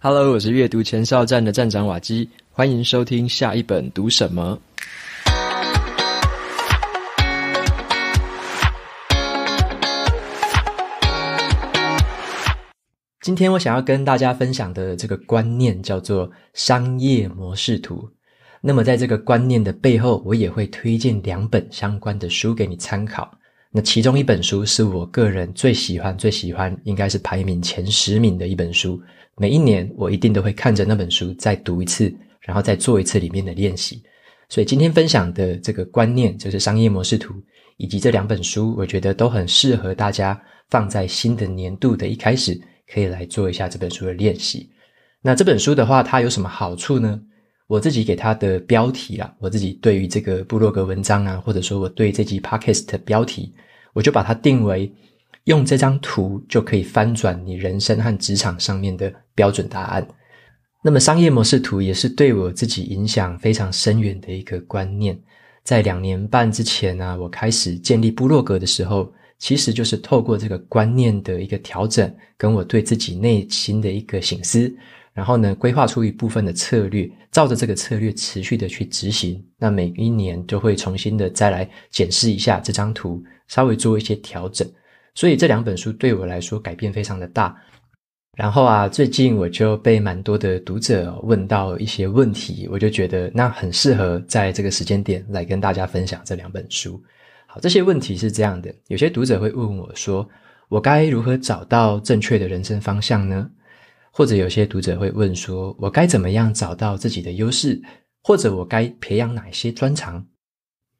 Hello，我是阅读前哨站的站长瓦基，欢迎收听下一本读什么。今天我想要跟大家分享的这个观念叫做商业模式图。那么，在这个观念的背后，我也会推荐两本相关的书给你参考。那其中一本书是我个人最喜欢、最喜欢，应该是排名前十名的一本书。每一年我一定都会看着那本书再读一次，然后再做一次里面的练习。所以今天分享的这个观念就是商业模式图，以及这两本书，我觉得都很适合大家放在新的年度的一开始，可以来做一下这本书的练习。那这本书的话，它有什么好处呢？我自己给他的标题啦，我自己对于这个部落格文章啊，或者说我对这集 podcast 的标题，我就把它定为用这张图就可以翻转你人生和职场上面的标准答案。那么商业模式图也是对我自己影响非常深远的一个观念。在两年半之前呢，我开始建立部落格的时候，其实就是透过这个观念的一个调整，跟我对自己内心的一个醒思。然后呢，规划出一部分的策略，照着这个策略持续的去执行。那每一年都会重新的再来检视一下这张图，稍微做一些调整。所以这两本书对我来说改变非常的大。然后啊，最近我就被蛮多的读者问到一些问题，我就觉得那很适合在这个时间点来跟大家分享这两本书。好，这些问题是这样的，有些读者会问我说，我该如何找到正确的人生方向呢？或者有些读者会问说，我该怎么样找到自己的优势，或者我该培养哪些专长？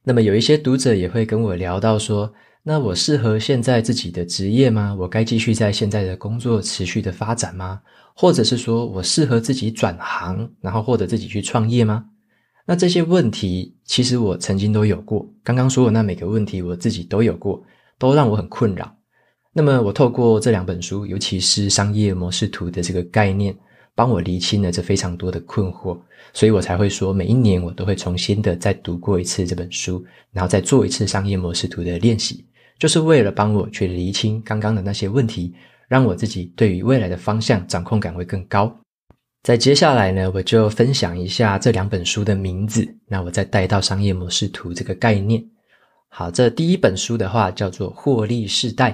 那么有一些读者也会跟我聊到说，那我适合现在自己的职业吗？我该继续在现在的工作持续的发展吗？或者是说我适合自己转行，然后或者自己去创业吗？那这些问题，其实我曾经都有过。刚刚说的那每个问题，我自己都有过，都让我很困扰。那么，我透过这两本书，尤其是商业模式图的这个概念，帮我厘清了这非常多的困惑，所以我才会说，每一年我都会重新的再读过一次这本书，然后再做一次商业模式图的练习，就是为了帮我去厘清刚刚的那些问题，让我自己对于未来的方向掌控感会更高。在接下来呢，我就分享一下这两本书的名字，那我再带到商业模式图这个概念。好，这第一本书的话叫做《获利世代》。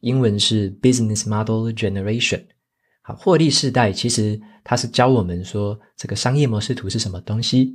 英文是 Business Model Generation，好，获利世代其实它是教我们说这个商业模式图是什么东西，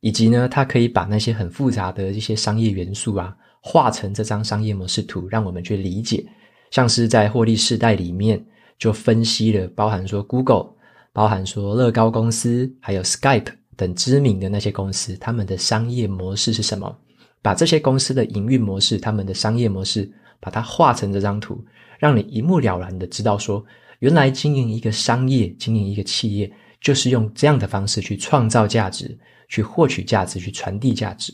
以及呢，它可以把那些很复杂的一些商业元素啊，画成这张商业模式图，让我们去理解。像是在获利世代里面，就分析了包含说 Google、包含说乐高公司、还有 Skype 等知名的那些公司，他们的商业模式是什么？把这些公司的营运模式、他们的商业模式。把它画成这张图，让你一目了然的知道说，原来经营一个商业、经营一个企业，就是用这样的方式去创造价值、去获取价值、去传递价值。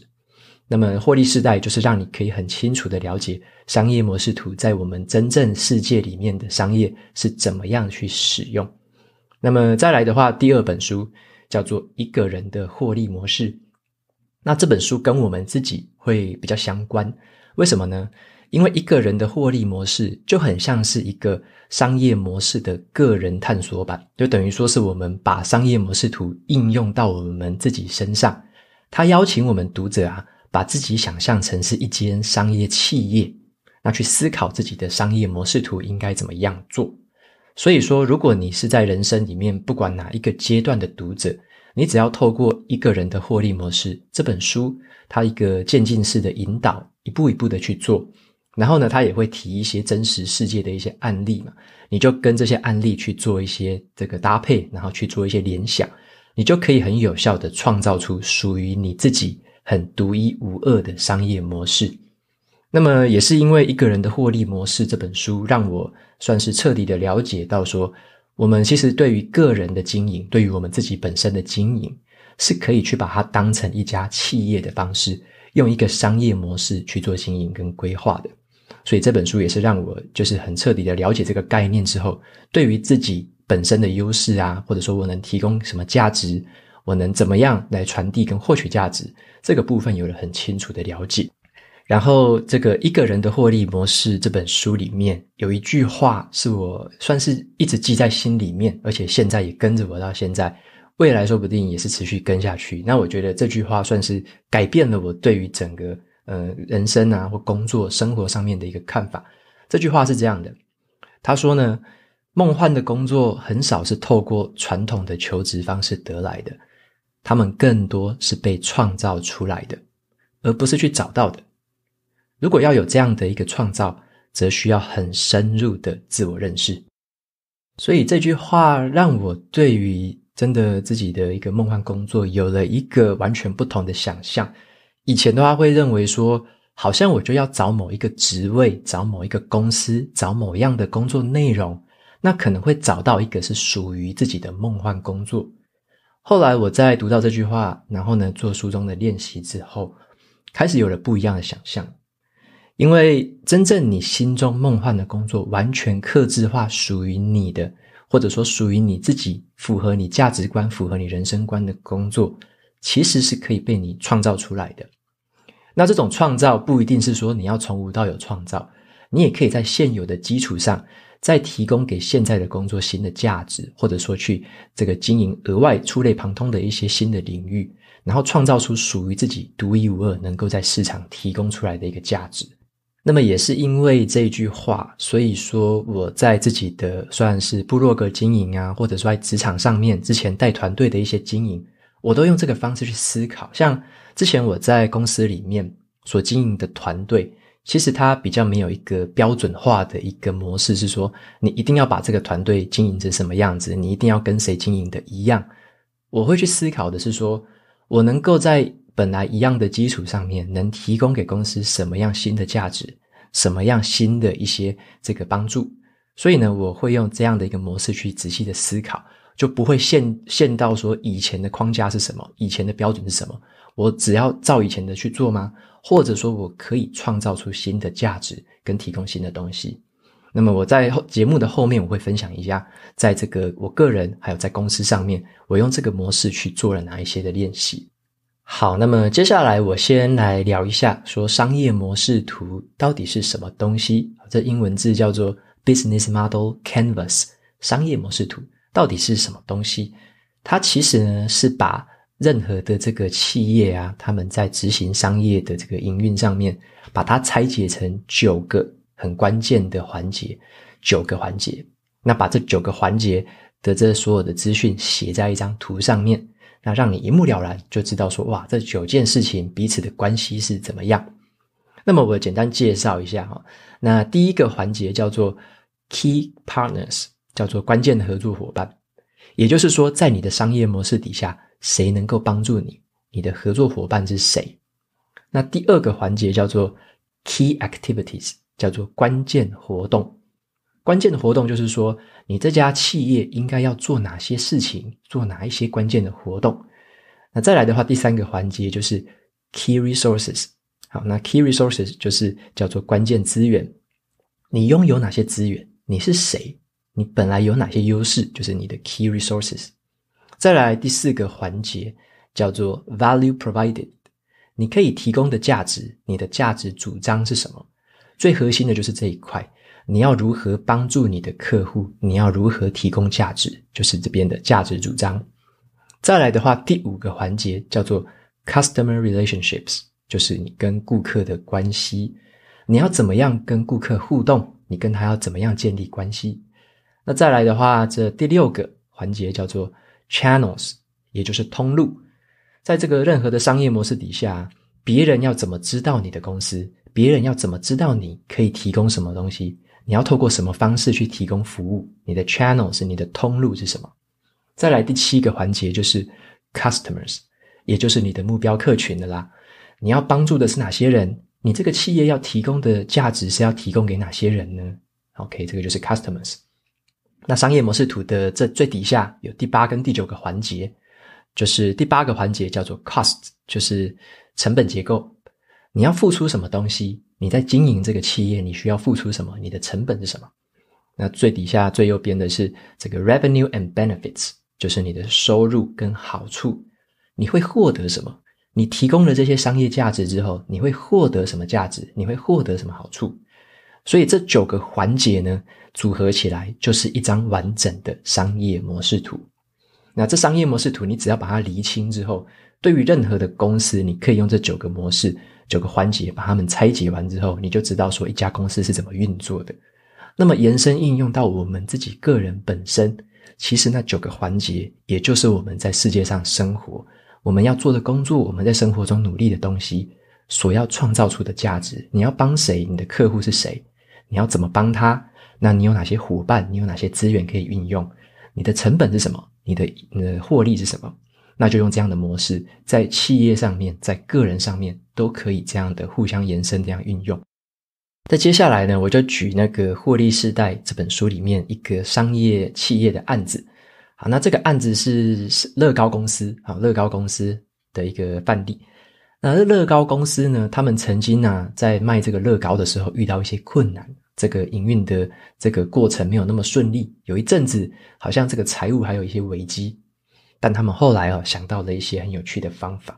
那么，获利时代就是让你可以很清楚的了解商业模式图在我们真正世界里面的商业是怎么样去使用。那么再来的话，第二本书叫做《一个人的获利模式》，那这本书跟我们自己会比较相关，为什么呢？因为一个人的获利模式就很像是一个商业模式的个人探索版，就等于说是我们把商业模式图应用到我们自己身上。他邀请我们读者啊，把自己想象成是一间商业企业，那去思考自己的商业模式图应该怎么样做。所以说，如果你是在人生里面不管哪一个阶段的读者，你只要透过《一个人的获利模式》这本书，它一个渐进式的引导，一步一步的去做。然后呢，他也会提一些真实世界的一些案例嘛，你就跟这些案例去做一些这个搭配，然后去做一些联想，你就可以很有效的创造出属于你自己很独一无二的商业模式。那么也是因为《一个人的获利模式》这本书，让我算是彻底的了解到说，我们其实对于个人的经营，对于我们自己本身的经营，是可以去把它当成一家企业的方式，用一个商业模式去做经营跟规划的。所以这本书也是让我就是很彻底的了解这个概念之后，对于自己本身的优势啊，或者说我能提供什么价值，我能怎么样来传递跟获取价值这个部分有了很清楚的了解。然后这个一个人的获利模式这本书里面有一句话是我算是一直记在心里面，而且现在也跟着我到现在，未来说不定也是持续跟下去。那我觉得这句话算是改变了我对于整个。呃，人生啊，或工作、生活上面的一个看法。这句话是这样的：他说呢，梦幻的工作很少是透过传统的求职方式得来的，他们更多是被创造出来的，而不是去找到的。如果要有这样的一个创造，则需要很深入的自我认识。所以这句话让我对于真的自己的一个梦幻工作有了一个完全不同的想象。以前的话会认为说，好像我就要找某一个职位，找某一个公司，找某样的工作内容，那可能会找到一个是属于自己的梦幻工作。后来我在读到这句话，然后呢做书中的练习之后，开始有了不一样的想象。因为真正你心中梦幻的工作，完全克制化属于你的，或者说属于你自己，符合你价值观、符合你人生观的工作，其实是可以被你创造出来的。那这种创造不一定是说你要从无到有创造，你也可以在现有的基础上，再提供给现在的工作新的价值，或者说去这个经营额外触类旁通的一些新的领域，然后创造出属于自己独一无二能够在市场提供出来的一个价值。那么也是因为这句话，所以说我在自己的算是部落格经营啊，或者说在职场上面之前带团队的一些经营。我都用这个方式去思考，像之前我在公司里面所经营的团队，其实它比较没有一个标准化的一个模式，是说你一定要把这个团队经营成什么样子，你一定要跟谁经营的一样。我会去思考的是说，我能够在本来一样的基础上面，能提供给公司什么样新的价值，什么样新的一些这个帮助。所以呢，我会用这样的一个模式去仔细的思考。就不会限限到说以前的框架是什么，以前的标准是什么？我只要照以前的去做吗？或者说我可以创造出新的价值跟提供新的东西？那么我在节目的后面我会分享一下，在这个我个人还有在公司上面，我用这个模式去做了哪一些的练习。好，那么接下来我先来聊一下，说商业模式图到底是什么东西？这英文字叫做 Business Model Canvas，商业模式图。到底是什么东西？它其实呢是把任何的这个企业啊，他们在执行商业的这个营运上面，把它拆解成九个很关键的环节，九个环节。那把这九个环节的这所有的资讯写在一张图上面，那让你一目了然，就知道说哇，这九件事情彼此的关系是怎么样。那么我简单介绍一下哈，那第一个环节叫做 Key Partners。叫做关键的合作伙伴，也就是说，在你的商业模式底下，谁能够帮助你？你的合作伙伴是谁？那第二个环节叫做 key activities，叫做关键活动。关键的活动就是说，你这家企业应该要做哪些事情，做哪一些关键的活动？那再来的话，第三个环节就是 key resources。好，那 key resources 就是叫做关键资源。你拥有哪些资源？你是谁？你本来有哪些优势，就是你的 key resources。再来第四个环节叫做 value provided，你可以提供的价值，你的价值主张是什么？最核心的就是这一块，你要如何帮助你的客户？你要如何提供价值？就是这边的价值主张。再来的话，第五个环节叫做 customer relationships，就是你跟顾客的关系，你要怎么样跟顾客互动？你跟他要怎么样建立关系？那再来的话，这第六个环节叫做 channels，也就是通路。在这个任何的商业模式底下，别人要怎么知道你的公司？别人要怎么知道你可以提供什么东西？你要透过什么方式去提供服务？你的 channels 是你的通路是什么？再来第七个环节就是 customers，也就是你的目标客群的啦。你要帮助的是哪些人？你这个企业要提供的价值是要提供给哪些人呢？OK，这个就是 customers。那商业模式图的这最底下有第八跟第九个环节，就是第八个环节叫做 cost，就是成本结构。你要付出什么东西？你在经营这个企业，你需要付出什么？你的成本是什么？那最底下最右边的是这个 revenue and benefits，就是你的收入跟好处。你会获得什么？你提供了这些商业价值之后，你会获得什么价值？你会获得什么好处？所以这九个环节呢，组合起来就是一张完整的商业模式图。那这商业模式图，你只要把它厘清之后，对于任何的公司，你可以用这九个模式、九个环节把它们拆解完之后，你就知道说一家公司是怎么运作的。那么延伸应用到我们自己个人本身，其实那九个环节，也就是我们在世界上生活，我们要做的工作，我们在生活中努力的东西，所要创造出的价值。你要帮谁？你的客户是谁？你要怎么帮他？那你有哪些伙伴？你有哪些资源可以运用？你的成本是什么？你的的获利是什么？那就用这样的模式，在企业上面，在个人上面都可以这样的互相延伸，这样运用。那接下来呢，我就举那个《获利世代》这本书里面一个商业企业的案子。好，那这个案子是乐高公司啊，乐高公司的一个范例。那乐高公司呢？他们曾经呢，在卖这个乐高的时候遇到一些困难，这个营运的这个过程没有那么顺利。有一阵子，好像这个财务还有一些危机。但他们后来啊，想到了一些很有趣的方法。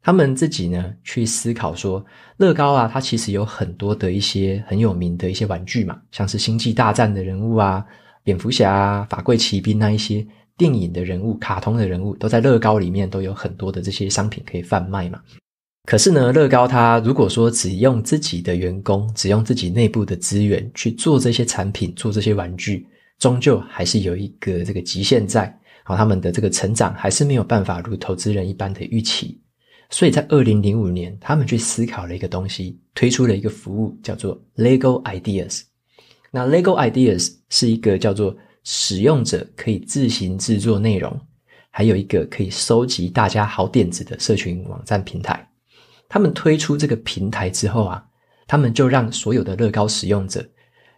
他们自己呢，去思考说，乐高啊，它其实有很多的一些很有名的一些玩具嘛，像是星际大战的人物啊，蝙蝠侠、法贵骑兵那一些电影的人物、卡通的人物，都在乐高里面都有很多的这些商品可以贩卖嘛。可是呢，乐高它如果说只用自己的员工，只用自己内部的资源去做这些产品、做这些玩具，终究还是有一个这个极限在。好，他们的这个成长还是没有办法如投资人一般的预期。所以在二零零五年，他们去思考了一个东西，推出了一个服务，叫做 Lego Ideas。那 Lego Ideas 是一个叫做使用者可以自行制作内容，还有一个可以收集大家好点子的社群网站平台。他们推出这个平台之后啊，他们就让所有的乐高使用者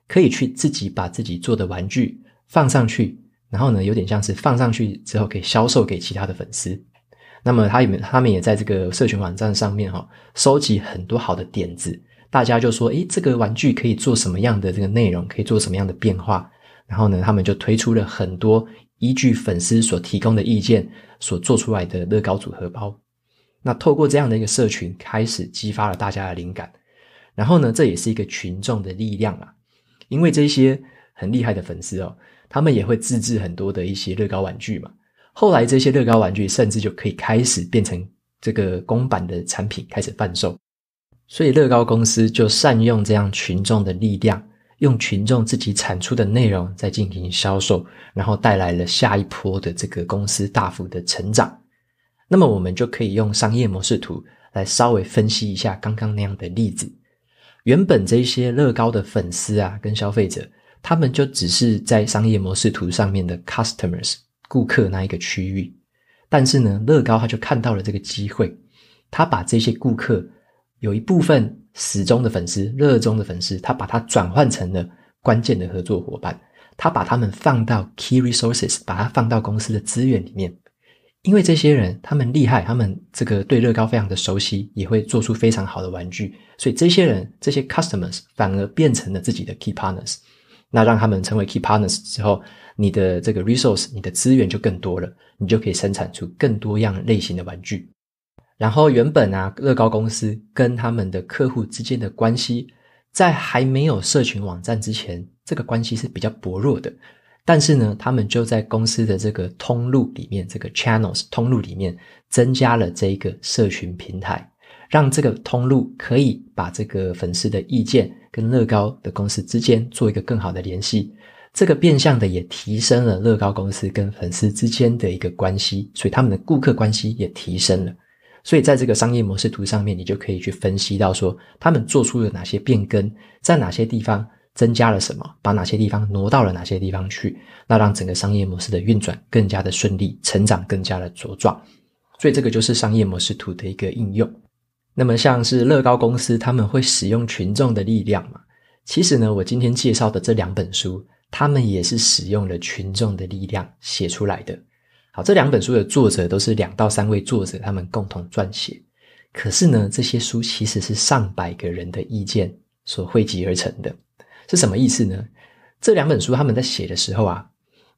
可以去自己把自己做的玩具放上去，然后呢，有点像是放上去之后可以销售给其他的粉丝。那么他们他们也在这个社群网站上面哈，收集很多好的点子，大家就说，诶，这个玩具可以做什么样的这个内容，可以做什么样的变化？然后呢，他们就推出了很多依据粉丝所提供的意见所做出来的乐高组合包。那透过这样的一个社群，开始激发了大家的灵感，然后呢，这也是一个群众的力量啊，因为这些很厉害的粉丝哦，他们也会自制很多的一些乐高玩具嘛。后来这些乐高玩具甚至就可以开始变成这个公版的产品，开始贩售。所以乐高公司就善用这样群众的力量，用群众自己产出的内容在进行销售，然后带来了下一波的这个公司大幅的成长。那么我们就可以用商业模式图来稍微分析一下刚刚那样的例子。原本这些乐高的粉丝啊，跟消费者，他们就只是在商业模式图上面的 customers 顾客那一个区域。但是呢，乐高他就看到了这个机会，他把这些顾客有一部分死忠的粉丝、热衷的粉丝，他把它转换成了关键的合作伙伴，他把他们放到 key resources，把它放到公司的资源里面。因为这些人他们厉害，他们这个对乐高非常的熟悉，也会做出非常好的玩具，所以这些人这些 customers 反而变成了自己的 key partners。那让他们成为 key partners 之后，你的这个 resource 你的资源就更多了，你就可以生产出更多样类型的玩具。然后原本啊，乐高公司跟他们的客户之间的关系，在还没有社群网站之前，这个关系是比较薄弱的。但是呢，他们就在公司的这个通路里面，这个 channels 通路里面增加了这一个社群平台，让这个通路可以把这个粉丝的意见跟乐高的公司之间做一个更好的联系。这个变相的也提升了乐高公司跟粉丝之间的一个关系，所以他们的顾客关系也提升了。所以在这个商业模式图上面，你就可以去分析到说他们做出了哪些变更，在哪些地方。增加了什么？把哪些地方挪到了哪些地方去？那让整个商业模式的运转更加的顺利，成长更加的茁壮。所以这个就是商业模式图的一个应用。那么像是乐高公司，他们会使用群众的力量嘛？其实呢，我今天介绍的这两本书，他们也是使用了群众的力量写出来的。好，这两本书的作者都是两到三位作者，他们共同撰写。可是呢，这些书其实是上百个人的意见所汇集而成的。是什么意思呢？这两本书他们在写的时候啊，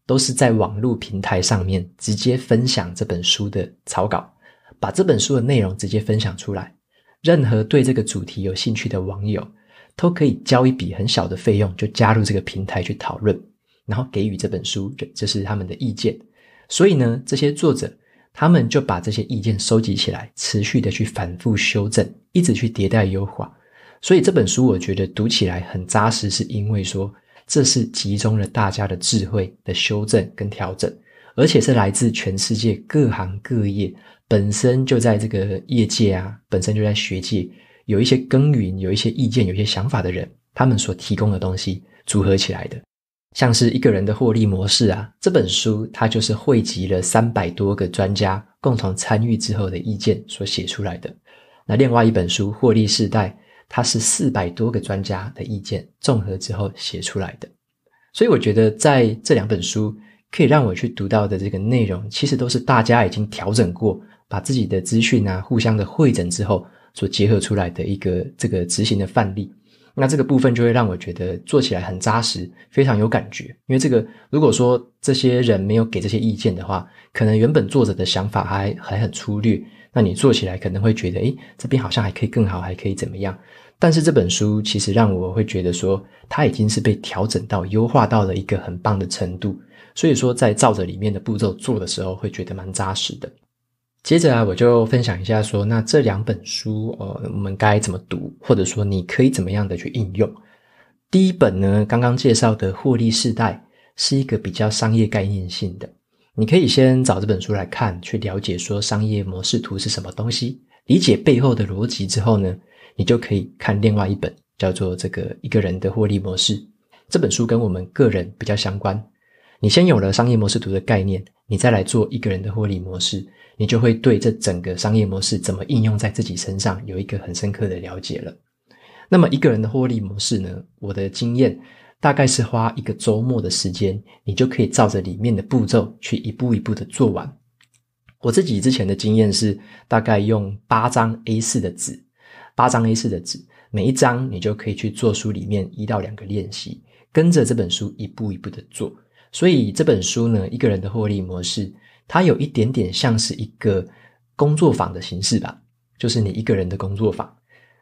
都是在网络平台上面直接分享这本书的草稿，把这本书的内容直接分享出来。任何对这个主题有兴趣的网友都可以交一笔很小的费用，就加入这个平台去讨论，然后给予这本书这这是他们的意见。所以呢，这些作者他们就把这些意见收集起来，持续的去反复修正，一直去迭代优化。所以这本书我觉得读起来很扎实，是因为说这是集中了大家的智慧的修正跟调整，而且是来自全世界各行各业本身就在这个业界啊，本身就在学界有一些耕耘、有一些意见、有一些想法的人，他们所提供的东西组合起来的。像是一个人的获利模式啊，这本书它就是汇集了三百多个专家共同参与之后的意见所写出来的。那另外一本书《获利世代》。它是四百多个专家的意见综合之后写出来的，所以我觉得在这两本书可以让我去读到的这个内容，其实都是大家已经调整过，把自己的资讯啊互相的会诊之后所结合出来的一个这个执行的范例。那这个部分就会让我觉得做起来很扎实，非常有感觉。因为这个如果说这些人没有给这些意见的话，可能原本作者的想法还还很粗略。那你做起来可能会觉得，诶，这边好像还可以更好，还可以怎么样？但是这本书其实让我会觉得说，它已经是被调整到、优化到了一个很棒的程度。所以说，在照着里面的步骤做的时候，会觉得蛮扎实的。接着啊，我就分享一下说，那这两本书，呃，我们该怎么读，或者说你可以怎么样的去应用？第一本呢，刚刚介绍的《获利世代》是一个比较商业概念性的。你可以先找这本书来看，去了解说商业模式图是什么东西，理解背后的逻辑之后呢，你就可以看另外一本叫做《这个一个人的获利模式》这本书，跟我们个人比较相关。你先有了商业模式图的概念，你再来做一个人的获利模式，你就会对这整个商业模式怎么应用在自己身上有一个很深刻的了解了。那么一个人的获利模式呢？我的经验。大概是花一个周末的时间，你就可以照着里面的步骤去一步一步的做完。我自己之前的经验是，大概用八张 A 四的纸，八张 A 四的纸，每一张你就可以去做书里面一到两个练习，跟着这本书一步一步的做。所以这本书呢，一个人的获利模式，它有一点点像是一个工作坊的形式吧，就是你一个人的工作坊，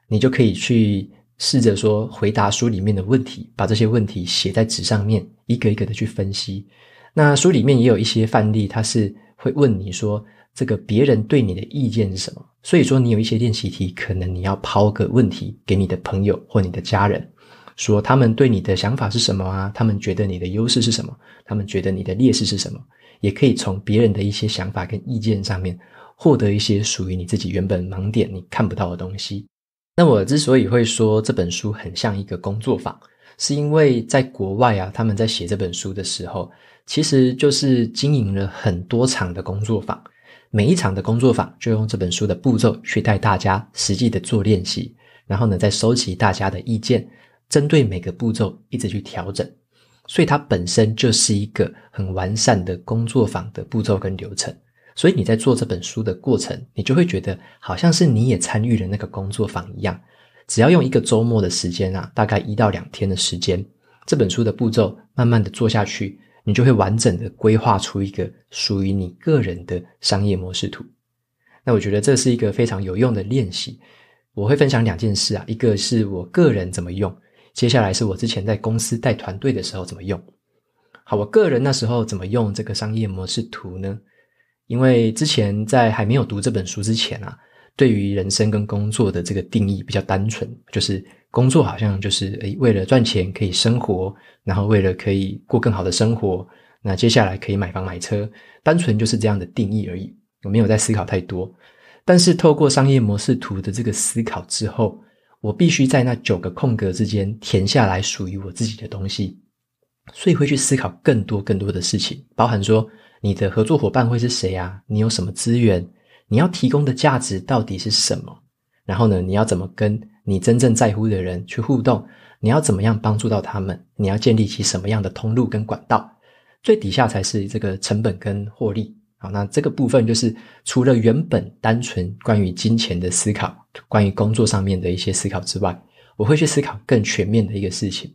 你就可以去。试着说回答书里面的问题，把这些问题写在纸上面，一个一个的去分析。那书里面也有一些范例，它是会问你说这个别人对你的意见是什么。所以说你有一些练习题，可能你要抛个问题给你的朋友或你的家人，说他们对你的想法是什么啊？他们觉得你的优势是什么？他们觉得你的劣势是什么？也可以从别人的一些想法跟意见上面，获得一些属于你自己原本盲点你看不到的东西。那我之所以会说这本书很像一个工作坊，是因为在国外啊，他们在写这本书的时候，其实就是经营了很多场的工作坊，每一场的工作坊就用这本书的步骤去带大家实际的做练习，然后呢再收集大家的意见，针对每个步骤一直去调整，所以它本身就是一个很完善的工作坊的步骤跟流程。所以你在做这本书的过程，你就会觉得好像是你也参与了那个工作坊一样。只要用一个周末的时间啊，大概一到两天的时间，这本书的步骤慢慢的做下去，你就会完整的规划出一个属于你个人的商业模式图。那我觉得这是一个非常有用的练习。我会分享两件事啊，一个是我个人怎么用，接下来是我之前在公司带团队的时候怎么用。好，我个人那时候怎么用这个商业模式图呢？因为之前在还没有读这本书之前啊，对于人生跟工作的这个定义比较单纯，就是工作好像就是诶为了赚钱可以生活，然后为了可以过更好的生活，那接下来可以买房买车，单纯就是这样的定义而已，我没有在思考太多。但是透过商业模式图的这个思考之后，我必须在那九个空格之间填下来属于我自己的东西，所以会去思考更多更多的事情，包含说。你的合作伙伴会是谁啊？你有什么资源？你要提供的价值到底是什么？然后呢？你要怎么跟你真正在乎的人去互动？你要怎么样帮助到他们？你要建立起什么样的通路跟管道？最底下才是这个成本跟获利好，那这个部分就是除了原本单纯关于金钱的思考、关于工作上面的一些思考之外，我会去思考更全面的一个事情。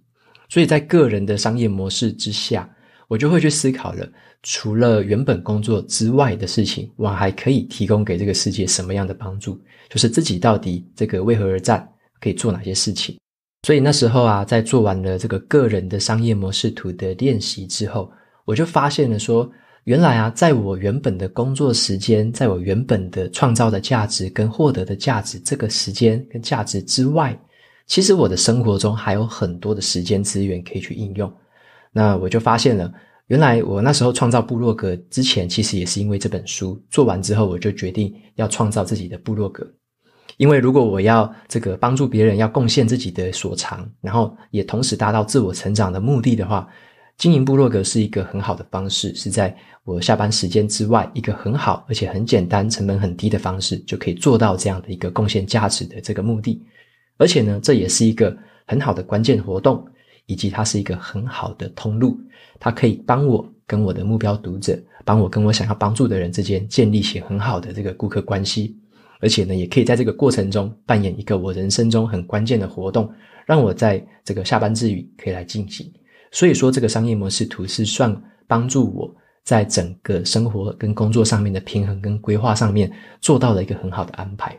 所以在个人的商业模式之下。我就会去思考了，除了原本工作之外的事情，我还可以提供给这个世界什么样的帮助？就是自己到底这个为何而战，可以做哪些事情？所以那时候啊，在做完了这个个人的商业模式图的练习之后，我就发现了说，原来啊，在我原本的工作时间，在我原本的创造的价值跟获得的价值这个时间跟价值之外，其实我的生活中还有很多的时间资源可以去应用。那我就发现了，原来我那时候创造部落格之前，其实也是因为这本书做完之后，我就决定要创造自己的部落格。因为如果我要这个帮助别人，要贡献自己的所长，然后也同时达到自我成长的目的的话，经营部落格是一个很好的方式，是在我下班时间之外一个很好而且很简单、成本很低的方式，就可以做到这样的一个贡献价值的这个目的。而且呢，这也是一个很好的关键活动。以及它是一个很好的通路，它可以帮我跟我的目标读者，帮我跟我想要帮助的人之间建立起很好的这个顾客关系，而且呢，也可以在这个过程中扮演一个我人生中很关键的活动，让我在这个下班之余可以来进行。所以说，这个商业模式图是算帮助我在整个生活跟工作上面的平衡跟规划上面做到了一个很好的安排。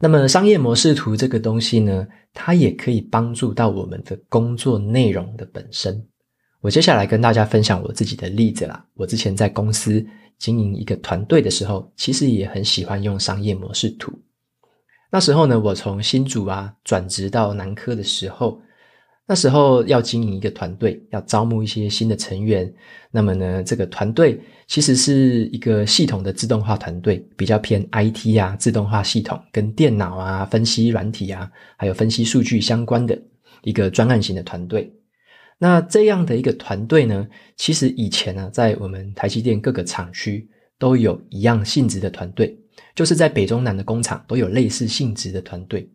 那么商业模式图这个东西呢，它也可以帮助到我们的工作内容的本身。我接下来跟大家分享我自己的例子啦。我之前在公司经营一个团队的时候，其实也很喜欢用商业模式图。那时候呢，我从新组啊转职到南科的时候。那时候要经营一个团队，要招募一些新的成员。那么呢，这个团队其实是一个系统的自动化团队，比较偏 IT 啊、自动化系统、跟电脑啊、分析软体啊，还有分析数据相关的一个专案型的团队。那这样的一个团队呢，其实以前呢，在我们台积电各个厂区都有一样性质的团队，就是在北中南的工厂都有类似性质的团队。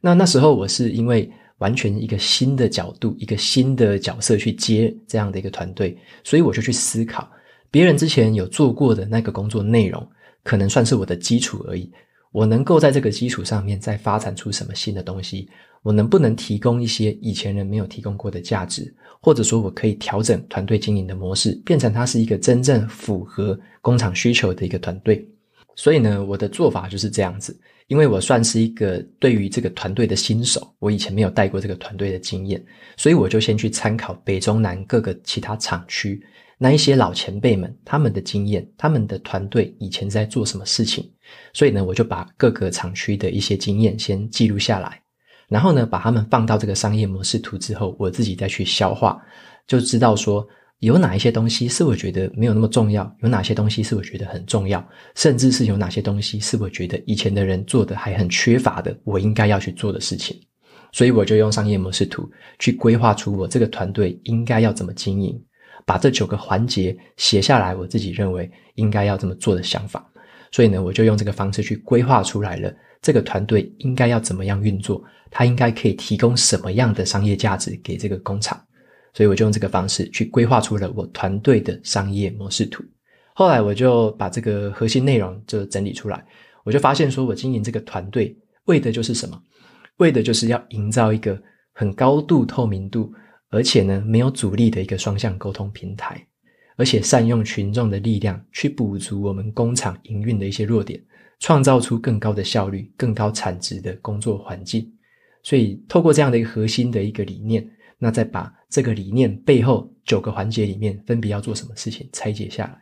那那时候我是因为。完全一个新的角度，一个新的角色去接这样的一个团队，所以我就去思考，别人之前有做过的那个工作内容，可能算是我的基础而已。我能够在这个基础上面再发展出什么新的东西？我能不能提供一些以前人没有提供过的价值？或者说，我可以调整团队经营的模式，变成它是一个真正符合工厂需求的一个团队？所以呢，我的做法就是这样子。因为我算是一个对于这个团队的新手，我以前没有带过这个团队的经验，所以我就先去参考北中南各个其他厂区那一些老前辈们他们的经验，他们的团队以前在做什么事情，所以呢，我就把各个厂区的一些经验先记录下来，然后呢，把他们放到这个商业模式图之后，我自己再去消化，就知道说。有哪一些东西是我觉得没有那么重要？有哪些东西是我觉得很重要？甚至是有哪些东西是我觉得以前的人做的还很缺乏的？我应该要去做的事情。所以我就用商业模式图去规划出我这个团队应该要怎么经营，把这九个环节写下来，我自己认为应该要这么做的想法。所以呢，我就用这个方式去规划出来了，这个团队应该要怎么样运作，它应该可以提供什么样的商业价值给这个工厂。所以我就用这个方式去规划出了我团队的商业模式图。后来我就把这个核心内容就整理出来，我就发现说我经营这个团队为的就是什么？为的就是要营造一个很高度透明度，而且呢没有阻力的一个双向沟通平台，而且善用群众的力量去补足我们工厂营运的一些弱点，创造出更高的效率、更高产值的工作环境。所以透过这样的一个核心的一个理念，那再把。这个理念背后九个环节里面分别要做什么事情拆解下来，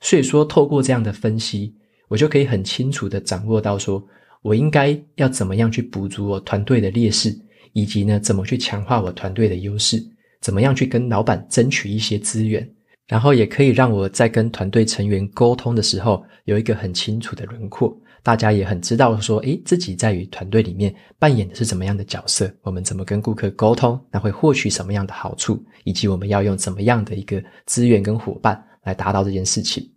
所以说透过这样的分析，我就可以很清楚的掌握到说我应该要怎么样去补足我团队的劣势，以及呢怎么去强化我团队的优势，怎么样去跟老板争取一些资源，然后也可以让我在跟团队成员沟通的时候有一个很清楚的轮廓。大家也很知道说，诶，自己在与团队里面扮演的是怎么样的角色？我们怎么跟顾客沟通？那会获取什么样的好处？以及我们要用怎么样的一个资源跟伙伴来达到这件事情？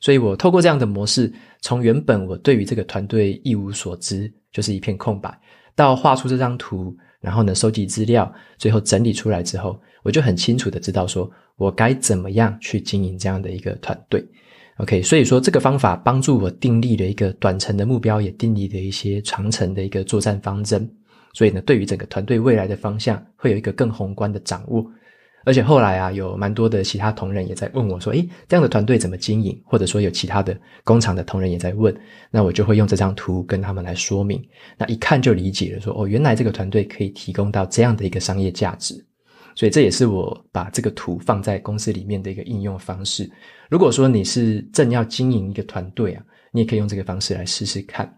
所以，我透过这样的模式，从原本我对于这个团队一无所知，就是一片空白，到画出这张图，然后呢收集资料，最后整理出来之后，我就很清楚的知道说，我该怎么样去经营这样的一个团队。OK，所以说这个方法帮助我订立了一个短程的目标，也订立了一些长程的一个作战方针。所以呢，对于整个团队未来的方向，会有一个更宏观的掌握。而且后来啊，有蛮多的其他同仁也在问我说，诶，这样的团队怎么经营？或者说有其他的工厂的同仁也在问，那我就会用这张图跟他们来说明。那一看就理解了，说哦，原来这个团队可以提供到这样的一个商业价值。所以这也是我把这个图放在公司里面的一个应用方式。如果说你是正要经营一个团队啊，你也可以用这个方式来试试看。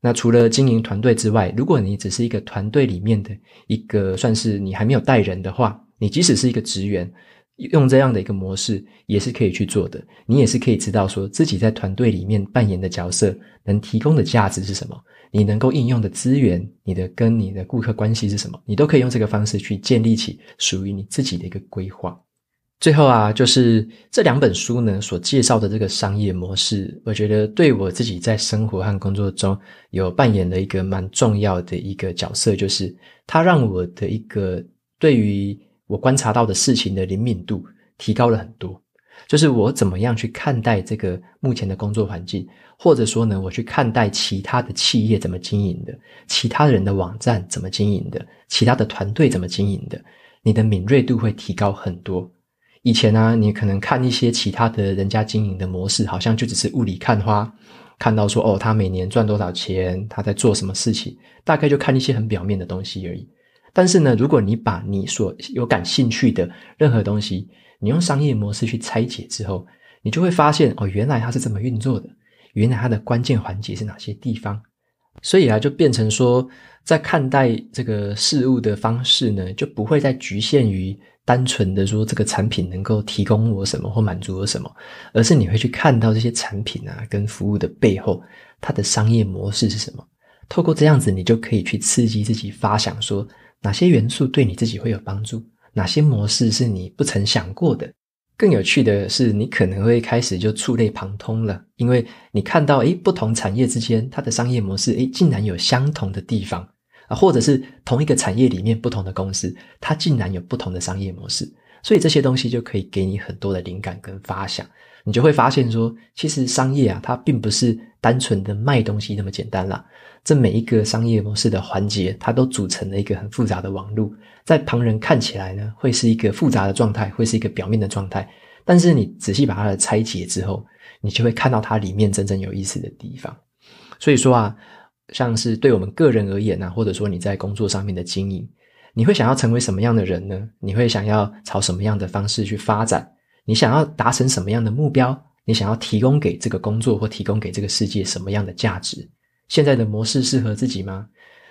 那除了经营团队之外，如果你只是一个团队里面的一个，算是你还没有带人的话，你即使是一个职员。用这样的一个模式也是可以去做的，你也是可以知道说自己在团队里面扮演的角色能提供的价值是什么，你能够应用的资源，你的跟你的顾客关系是什么，你都可以用这个方式去建立起属于你自己的一个规划。最后啊，就是这两本书呢所介绍的这个商业模式，我觉得对我自己在生活和工作中有扮演的一个蛮重要的一个角色，就是它让我的一个对于。我观察到的事情的灵敏度提高了很多，就是我怎么样去看待这个目前的工作环境，或者说呢，我去看待其他的企业怎么经营的，其他人的网站怎么经营的，其他的团队怎么经营的，你的敏锐度会提高很多。以前呢，你可能看一些其他的人家经营的模式，好像就只是雾里看花，看到说哦，他每年赚多少钱，他在做什么事情，大概就看一些很表面的东西而已。但是呢，如果你把你所有感兴趣的任何东西，你用商业模式去拆解之后，你就会发现哦，原来它是怎么运作的，原来它的关键环节是哪些地方，所以啊，就变成说，在看待这个事物的方式呢，就不会再局限于单纯的说这个产品能够提供我什么或满足我什么，而是你会去看到这些产品啊跟服务的背后，它的商业模式是什么。透过这样子，你就可以去刺激自己发想说。哪些元素对你自己会有帮助？哪些模式是你不曾想过的？更有趣的是，你可能会开始就触类旁通了，因为你看到，诶，不同产业之间它的商业模式，诶，竟然有相同的地方啊，或者是同一个产业里面不同的公司，它竟然有不同的商业模式，所以这些东西就可以给你很多的灵感跟发想。你就会发现，说其实商业啊，它并不是单纯的卖东西那么简单啦。这每一个商业模式的环节，它都组成了一个很复杂的网路。在旁人看起来呢，会是一个复杂的状态，会是一个表面的状态。但是你仔细把它的拆解之后，你就会看到它里面真正有意思的地方。所以说啊，像是对我们个人而言呢，或者说你在工作上面的经营，你会想要成为什么样的人呢？你会想要朝什么样的方式去发展？你想要达成什么样的目标？你想要提供给这个工作或提供给这个世界什么样的价值？现在的模式适合自己吗？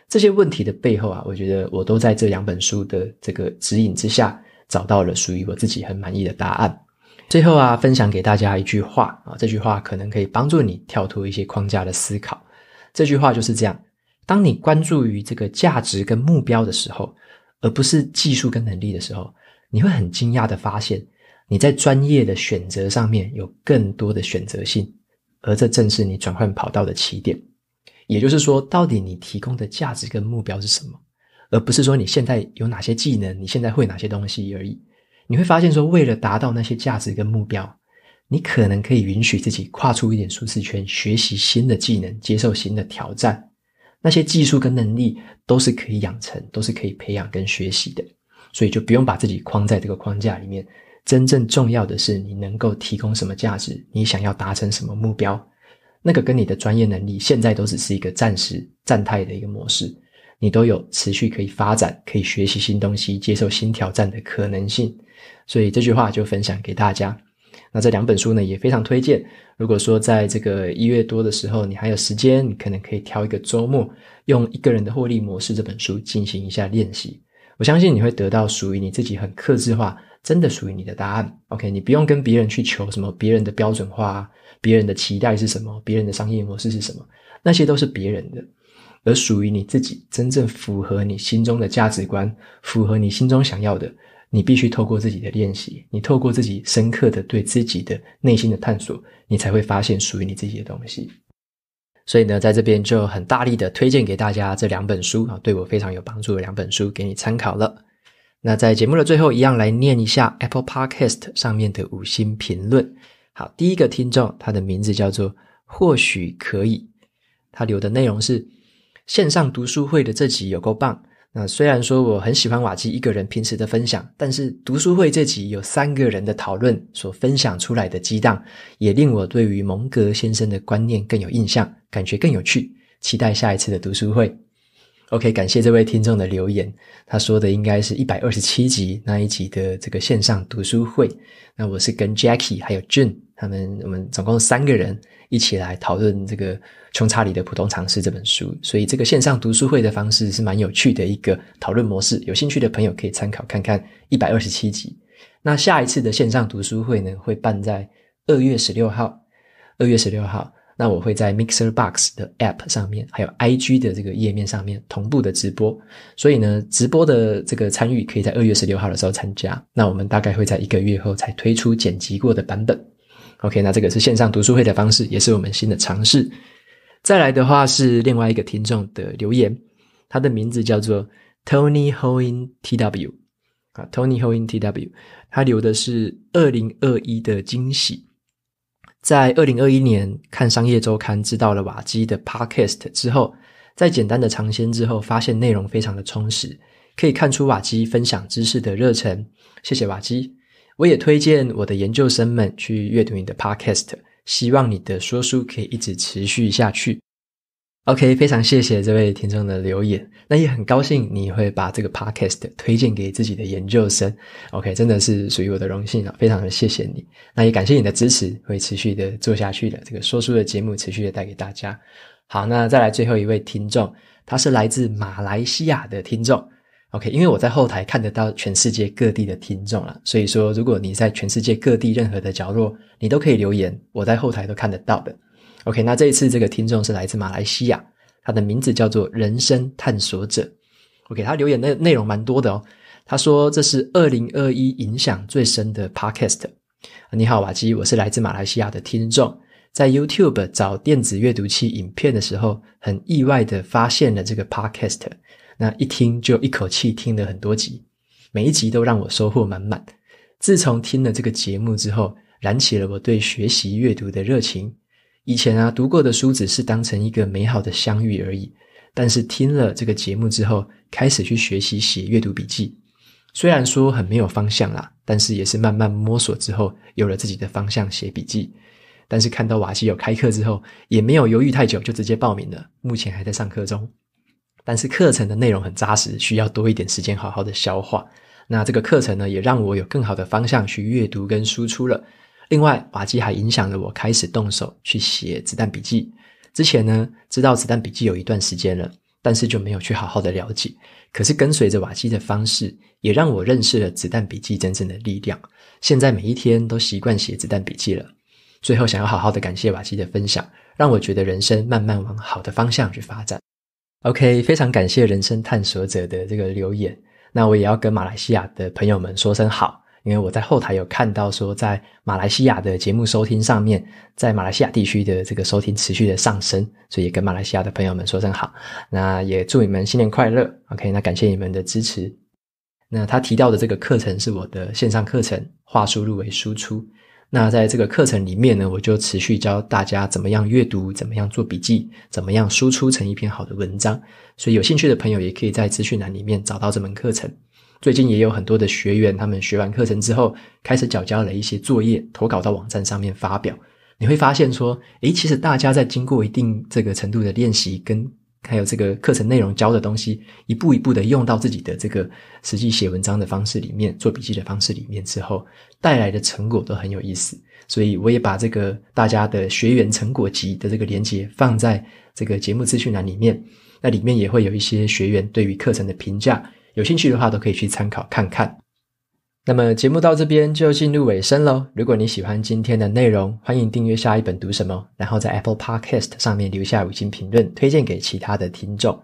这些问题的背后啊，我觉得我都在这两本书的这个指引之下找到了属于我自己很满意的答案。最后啊，分享给大家一句话啊，这句话可能可以帮助你跳脱一些框架的思考。这句话就是这样：当你关注于这个价值跟目标的时候，而不是技术跟能力的时候，你会很惊讶的发现。你在专业的选择上面有更多的选择性，而这正是你转换跑道的起点。也就是说，到底你提供的价值跟目标是什么，而不是说你现在有哪些技能，你现在会哪些东西而已。你会发现，说为了达到那些价值跟目标，你可能可以允许自己跨出一点舒适圈，学习新的技能，接受新的挑战。那些技术跟能力都是可以养成，都是可以培养跟学习的，所以就不用把自己框在这个框架里面。真正重要的是你能够提供什么价值，你想要达成什么目标，那个跟你的专业能力现在都只是一个暂时、暂态的一个模式，你都有持续可以发展、可以学习新东西、接受新挑战的可能性。所以这句话就分享给大家。那这两本书呢也非常推荐。如果说在这个一月多的时候你还有时间，你可能可以挑一个周末，用一个人的获利模式这本书进行一下练习。我相信你会得到属于你自己很克制化。真的属于你的答案，OK？你不用跟别人去求什么，别人的标准化、别人的期待是什么、别人的商业模式是什么，那些都是别人的，而属于你自己真正符合你心中的价值观、符合你心中想要的，你必须透过自己的练习，你透过自己深刻的对自己的内心的探索，你才会发现属于你自己的东西。所以呢，在这边就很大力的推荐给大家这两本书啊，对我非常有帮助的两本书，给你参考了。那在节目的最后，一样来念一下 Apple Podcast 上面的五星评论。好，第一个听众，他的名字叫做或许可以，他留的内容是：线上读书会的这集有够棒。那虽然说我很喜欢瓦基一个人平时的分享，但是读书会这集有三个人的讨论所分享出来的激荡，也令我对于蒙格先生的观念更有印象，感觉更有趣，期待下一次的读书会。OK，感谢这位听众的留言。他说的应该是一百二十七集那一集的这个线上读书会。那我是跟 Jackie 还有 Jun 他们，我们总共三个人一起来讨论这个《穷查理的普通常识》这本书。所以这个线上读书会的方式是蛮有趣的一个讨论模式。有兴趣的朋友可以参考看看一百二十七集。那下一次的线上读书会呢，会办在二月十六号。二月十六号。那我会在 Mixer Box 的 App 上面，还有 IG 的这个页面上面同步的直播。所以呢，直播的这个参与可以在二月十六号的时候参加。那我们大概会在一个月后才推出剪辑过的版本。OK，那这个是线上读书会的方式，也是我们新的尝试。再来的话是另外一个听众的留言，他的名字叫做 Tony h o i n T W 啊 Tony h o i n T W，他留的是二零二一的惊喜。在二零二一年看商业周刊，知道了瓦基的 podcast 之后，在简单的尝鲜之后，发现内容非常的充实，可以看出瓦基分享知识的热情。谢谢瓦基，我也推荐我的研究生们去阅读你的 podcast，希望你的说书可以一直持续下去。OK，非常谢谢这位听众的留言。那也很高兴你会把这个 podcast 推荐给自己的研究生。OK，真的是属于我的荣幸啊，非常的谢谢你。那也感谢你的支持，会持续的做下去的。这个说书的节目持续的带给大家。好，那再来最后一位听众，他是来自马来西亚的听众。OK，因为我在后台看得到全世界各地的听众了，所以说如果你在全世界各地任何的角落，你都可以留言，我在后台都看得到的。OK，那这一次这个听众是来自马来西亚，他的名字叫做人生探索者。我给他留言的内容蛮多的哦。他说：“这是二零二一影响最深的 Podcast。”你好瓦基，我是来自马来西亚的听众。在 YouTube 找电子阅读器影片的时候，很意外的发现了这个 Podcast。那一听就一口气听了很多集，每一集都让我收获满满。自从听了这个节目之后，燃起了我对学习阅读的热情。以前啊，读过的书只是当成一个美好的相遇而已。但是听了这个节目之后，开始去学习写阅读笔记。虽然说很没有方向啦，但是也是慢慢摸索之后，有了自己的方向写笔记。但是看到瓦西有开课之后，也没有犹豫太久，就直接报名了。目前还在上课中，但是课程的内容很扎实，需要多一点时间好好的消化。那这个课程呢，也让我有更好的方向去阅读跟输出了。另外，瓦基还影响了我开始动手去写子弹笔记。之前呢，知道子弹笔记有一段时间了，但是就没有去好好的了解。可是跟随着瓦基的方式，也让我认识了子弹笔记真正的力量。现在每一天都习惯写子弹笔记了。最后，想要好好的感谢瓦基的分享，让我觉得人生慢慢往好的方向去发展。OK，非常感谢人生探索者的这个留言。那我也要跟马来西亚的朋友们说声好。因为我在后台有看到说，在马来西亚的节目收听上面，在马来西亚地区的这个收听持续的上升，所以也跟马来西亚的朋友们说声好。那也祝你们新年快乐。OK，那感谢你们的支持。那他提到的这个课程是我的线上课程，话输入为输出。那在这个课程里面呢，我就持续教大家怎么样阅读，怎么样做笔记，怎么样输出成一篇好的文章。所以有兴趣的朋友也可以在资讯栏里面找到这门课程。最近也有很多的学员，他们学完课程之后，开始缴交了一些作业，投稿到网站上面发表。你会发现说，诶，其实大家在经过一定这个程度的练习，跟还有这个课程内容教的东西，一步一步的用到自己的这个实际写文章的方式里面，做笔记的方式里面之后，带来的成果都很有意思。所以我也把这个大家的学员成果集的这个连接放在这个节目资讯栏里面，那里面也会有一些学员对于课程的评价。有兴趣的话，都可以去参考看看。那么节目到这边就进入尾声喽。如果你喜欢今天的内容，欢迎订阅下一本读什么，然后在 Apple Podcast 上面留下五星评论，推荐给其他的听众。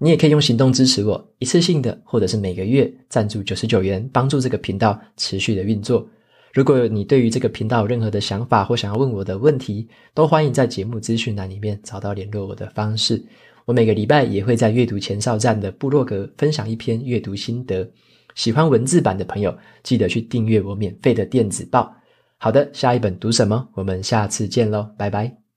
你也可以用行动支持我，一次性的或者是每个月赞助九十九元，帮助这个频道持续的运作。如果你对于这个频道有任何的想法或想要问我的问题，都欢迎在节目资讯栏里面找到联络我的方式。我每个礼拜也会在阅读前哨站的部落格分享一篇阅读心得，喜欢文字版的朋友记得去订阅我免费的电子报。好的，下一本读什么？我们下次见喽，拜拜。